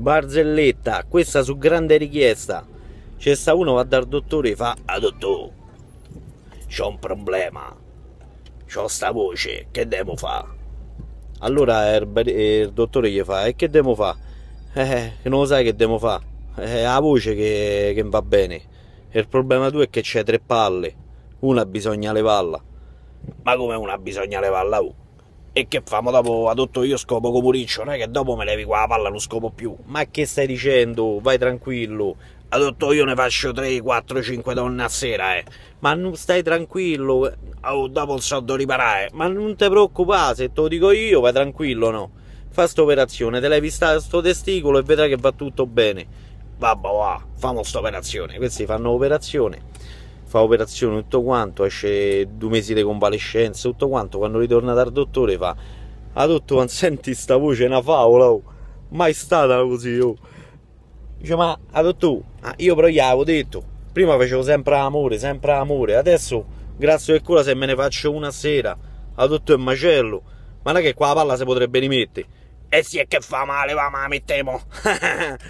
Barzelletta, questa su grande richiesta. C'è sta uno va dal dottore e fa: Ah, dottore, c'ho un problema. C'ho sta voce, che devo fare? Allora il, il, dottore gli fa: E che devo fare? Eh, eh non lo sai che devo fare. Eh, è la voce che, che va bene. il problema tuo è che c'è tre palle. Una bisogna levarla. Ma come una bisogna levarla? Uh? E che famo dopo adotto io scopo comuniccio, non è che dopo me levi qua la palla non scopo più. Ma che stai dicendo? Vai tranquillo. Adotto io ne faccio 3, 4, 5 donne a sera, eh. Ma non stai tranquillo, oh, dopo il soldo riparare. Ma non ti preoccupare, se te lo dico io, vai tranquillo, no. Fa sta operazione, te levi sta, sto testicolo e vedrai che va tutto bene. Vabbè, va, famo sta operazione. Questi fanno operazione fa operazione tutto quanto, esce due mesi di convalescenza, tutto quanto, quando ritorna dal dottore fa Ah dottor, non senti sta voce, è una favola, oh. mai stata così, oh. Dice, ma a ah, dottore, ah, io però gli avevo detto, prima facevo sempre amore, sempre amore, adesso grazie del culo se me ne faccio una sera, a ah, dottore è macello, ma non è che qua la palla si potrebbe rimettere. E eh sì, è che fa male, va, ma la mettiamo.